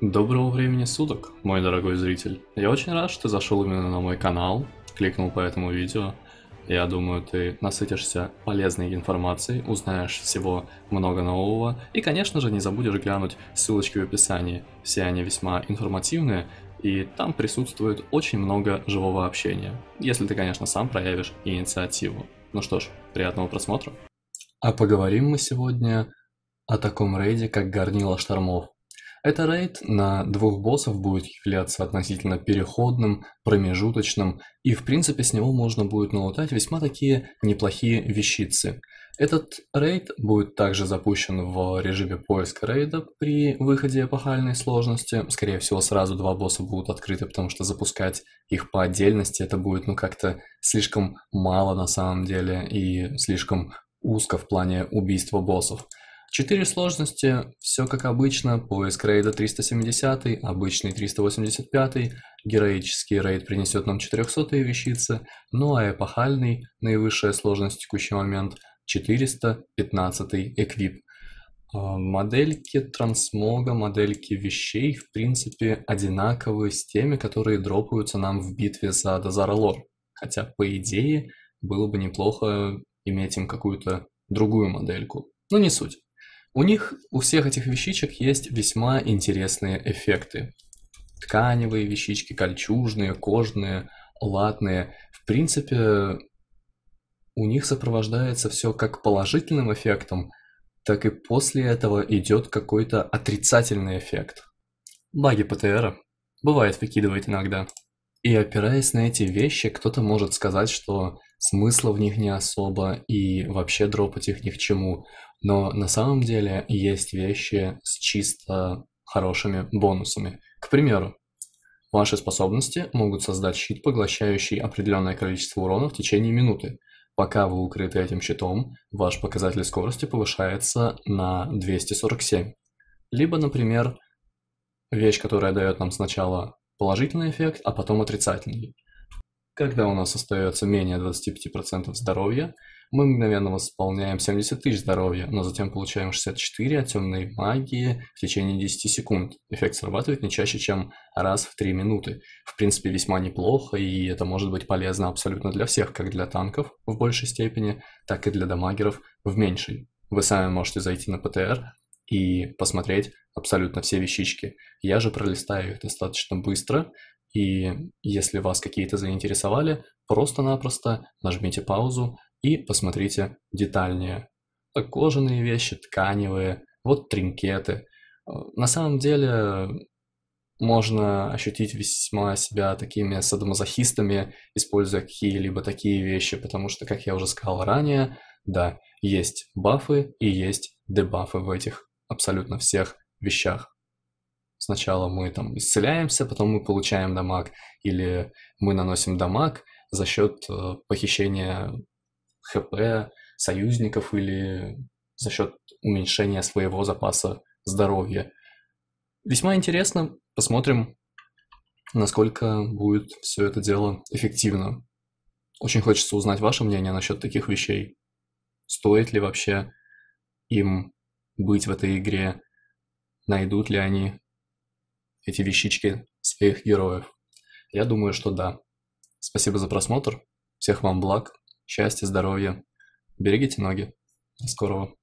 Доброго времени суток, мой дорогой зритель. Я очень рад, что ты зашел именно на мой канал, кликнул по этому видео. Я думаю, ты насытишься полезной информацией, узнаешь всего много нового. И, конечно же, не забудешь глянуть ссылочки в описании. Все они весьма информативные, и там присутствует очень много живого общения. Если ты, конечно, сам проявишь инициативу. Ну что ж, приятного просмотра. А поговорим мы сегодня о таком рейде, как Горнила штормов. Это рейд на двух боссов будет являться относительно переходным, промежуточным, и в принципе с него можно будет налутать весьма такие неплохие вещицы. Этот рейд будет также запущен в режиме поиска рейда при выходе эпохальной сложности. Скорее всего, сразу два босса будут открыты, потому что запускать их по отдельности это будет ну как-то слишком мало на самом деле и слишком узко в плане убийства боссов. Четыре сложности, все как обычно, поиск рейда 370, обычный 385, героический рейд принесет нам 400 вещицы, ну а эпохальный, наивысшая сложность в текущий момент, 415 эквип. А, модельки трансмога, модельки вещей, в принципе, одинаковые с теми, которые дропаются нам в битве за Дозара Хотя, по идее, было бы неплохо иметь им какую-то другую модельку. Но ну, не суть. У них, у всех этих вещичек есть весьма интересные эффекты. Тканевые вещички, кольчужные, кожные, латные. В принципе, у них сопровождается все как положительным эффектом, так и после этого идет какой-то отрицательный эффект. Баги ПТР. Бывает, выкидывает иногда. И опираясь на эти вещи, кто-то может сказать, что смысла в них не особо и вообще дропать их ни к чему. Но на самом деле есть вещи с чисто хорошими бонусами. К примеру, ваши способности могут создать щит, поглощающий определенное количество урона в течение минуты. Пока вы укрыты этим щитом, ваш показатель скорости повышается на 247. Либо, например, вещь, которая дает нам сначала положительный эффект, а потом отрицательный. Когда у нас остается менее 25% здоровья, мы мгновенно восполняем 70 тысяч здоровья, но затем получаем 64 от темной магии в течение 10 секунд. Эффект срабатывает не чаще, чем раз в 3 минуты. В принципе, весьма неплохо, и это может быть полезно абсолютно для всех, как для танков в большей степени, так и для дамагеров в меньшей. Вы сами можете зайти на ПТР и посмотреть абсолютно все вещички. Я же пролистаю их достаточно быстро, и если вас какие-то заинтересовали, просто-напросто нажмите паузу и посмотрите детальнее. Кожаные вещи, тканевые, вот тринкеты. На самом деле можно ощутить весьма себя такими садомазохистами, используя какие-либо такие вещи, потому что, как я уже сказал ранее, да, есть бафы и есть дебафы в этих абсолютно всех вещах. Сначала мы там исцеляемся, потом мы получаем дамаг, или мы наносим дамаг за счет э, похищения ХП союзников или за счет уменьшения своего запаса здоровья. Весьма интересно, посмотрим, насколько будет все это дело эффективно. Очень хочется узнать ваше мнение насчет таких вещей. Стоит ли вообще им быть в этой игре? Найдут ли они эти вещички своих героев? Я думаю, что да. Спасибо за просмотр. Всех вам благ, счастья, здоровья. Берегите ноги. До скорого.